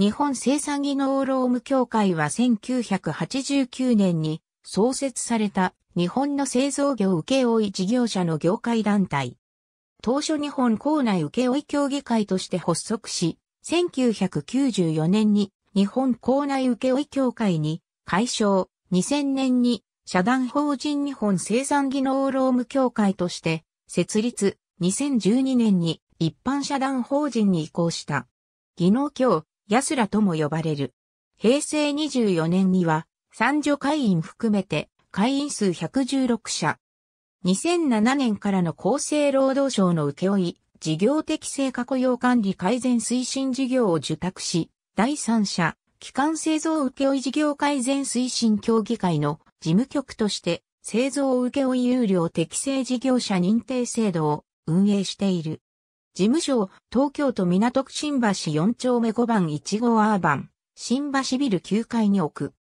日本生産技能労務協会は1989年に創設された日本の製造業請負事業者の業界団体。当初日本校内請負協議会として発足し、1994年に日本校内請負協会に解消、2000年に社団法人日本生産技能労務協会として設立、2012年に一般社団法人に移行した。技能協安らとも呼ばれる。平成24年には、三女会員含めて会員数116社。2007年からの厚生労働省の請負事業適正確雇用管理改善推進事業を受託し、第三者、機関製造請負事業改善推進協議会の事務局として、製造請負有料適正事業者認定制度を運営している。事務所東京都港区新橋4丁目5番1号アーバン、新橋ビル9階に置く。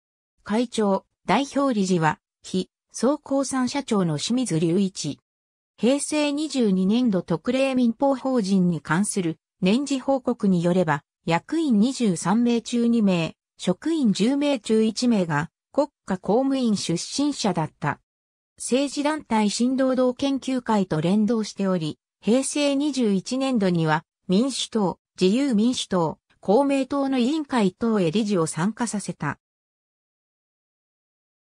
会長、代表理事は、非、総工産社長の清水隆一。平成22年度特例民法法人に関する年次報告によれば、役員23名中2名、職員10名中1名が国家公務員出身者だった。政治団体新労働研究会と連動しており、平成21年度には民主党、自由民主党、公明党の委員会等へ理事を参加させた。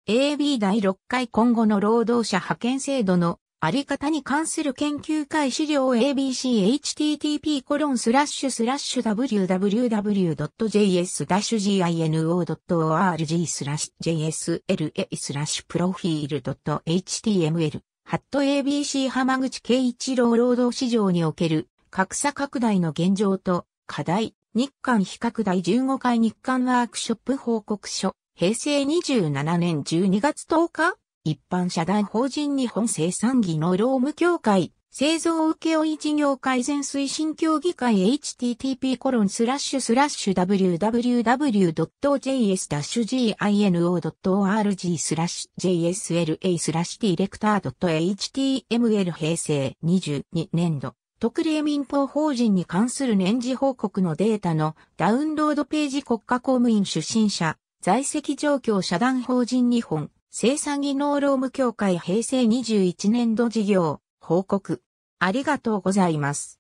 AB 第6回今後の労働者派遣制度のあり方に関する研究会資料 abchttp://www.js-gino.org/jslA/ プロフィール .html ハット ABC 浜口慶一郎労働市場における格差拡大の現状と課題、日韓比較第15回日韓ワークショップ報告書、平成27年12月10日、一般社団法人日本生産技能労務協会、製造請負事業改善推進協議会 http://www.js-gino.org コロンススララッッシシュュスラッシュ jsla スラッシュディレクター .html 平成22年度特例民法法人に関する年次報告のデータのダウンロードページ国家公務員出身者在籍状況社団法人日本生産技能労務協会平成21年度事業報告。ありがとうございます。